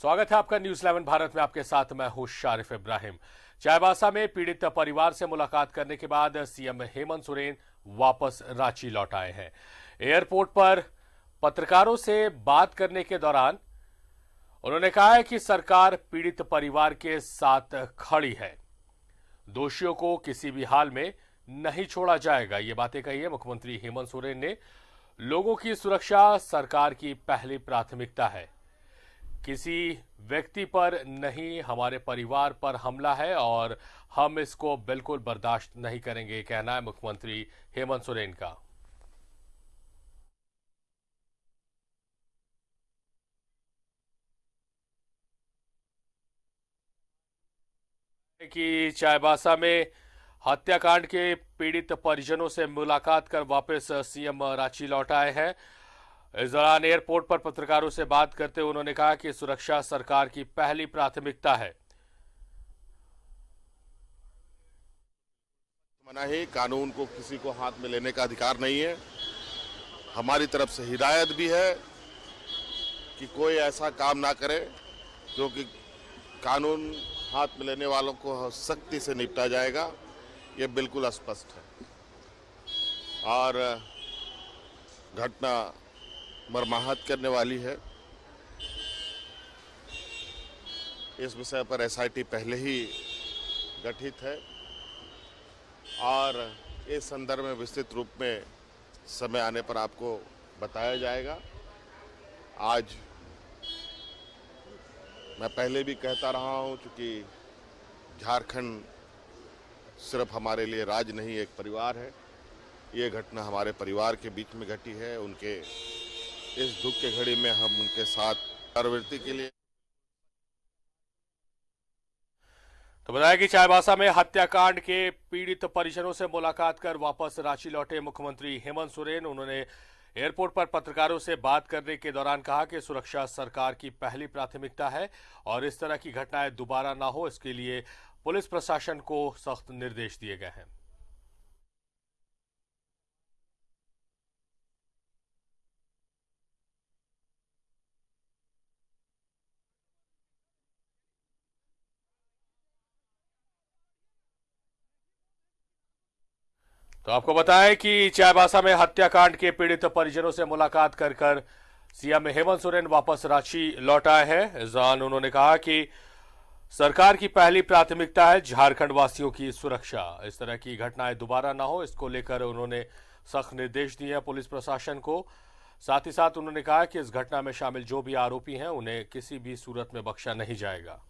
स्वागत है आपका न्यूज इलेवन भारत में आपके साथ मैं हूं शारिफ इब्राहिम चायबासा में पीड़ित परिवार से मुलाकात करने के बाद सीएम हेमंत सोरेन वापस रांची लौट आए हैं एयरपोर्ट पर पत्रकारों से बात करने के दौरान उन्होंने कहा है कि सरकार पीड़ित परिवार के साथ खड़ी है दोषियों को किसी भी हाल में नहीं छोड़ा जाएगा ये बातें कही है मुख्यमंत्री हेमंत सोरेन ने लोगों की सुरक्षा सरकार की पहली प्राथमिकता है किसी व्यक्ति पर नहीं हमारे परिवार पर हमला है और हम इसको बिल्कुल बर्दाश्त नहीं करेंगे कहना है मुख्यमंत्री हेमंत सोरेन का कि चायबासा में हत्याकांड के पीड़ित परिजनों से मुलाकात कर वापस सीएम रांची लौट आए हैं इस दौरान एयरपोर्ट पर पत्रकारों से बात करते हुए उन्होंने कहा कि सुरक्षा सरकार की पहली प्राथमिकता है मना ही कानून को किसी को हाथ में लेने का अधिकार नहीं है हमारी तरफ से हिदायत भी है कि कोई ऐसा काम ना करे क्योंकि कानून हाथ में लेने वालों को सख्ती से निपटा जाएगा ये बिल्कुल स्पष्ट है और घटना मरमाहत करने वाली है इस विषय पर एसआईटी पहले ही गठित है और इस संदर्भ में विस्तृत रूप में समय आने पर आपको बताया जाएगा आज मैं पहले भी कहता रहा हूं क्योंकि झारखंड सिर्फ हमारे लिए राज नहीं एक परिवार है ये घटना हमारे परिवार के बीच में घटी है उनके इस दुख के घड़ी में हम उनके साथ प्रवृत्ति के लिए तो बताया कि चायबासा में हत्याकांड के पीड़ित परिजनों से मुलाकात कर वापस रांची लौटे मुख्यमंत्री हेमंत सोरेन उन्होंने एयरपोर्ट पर पत्रकारों से बात करने के दौरान कहा कि सुरक्षा सरकार की पहली प्राथमिकता है और इस तरह की घटनाएं दोबारा ना हो इसके लिए पुलिस प्रशासन को सख्त निर्देश दिए गए हैं तो आपको बताएं कि चायबासा में हत्याकांड के पीड़ित परिजनों से मुलाकात कर कर सीएम हेमंत सोरेन वापस रांची लौट आए हैं इस दौरान उन्होंने कहा कि सरकार की पहली प्राथमिकता है झारखंड वासियों की सुरक्षा इस तरह की घटनाएं दोबारा ना हो इसको लेकर उन्होंने सख्त निर्देश दिए हैं पुलिस प्रशासन को साथ ही साथ उन्होंने कहा कि इस घटना में शामिल जो भी आरोपी हैं उन्हें किसी भी सूरत में बख्शा नहीं जाएगा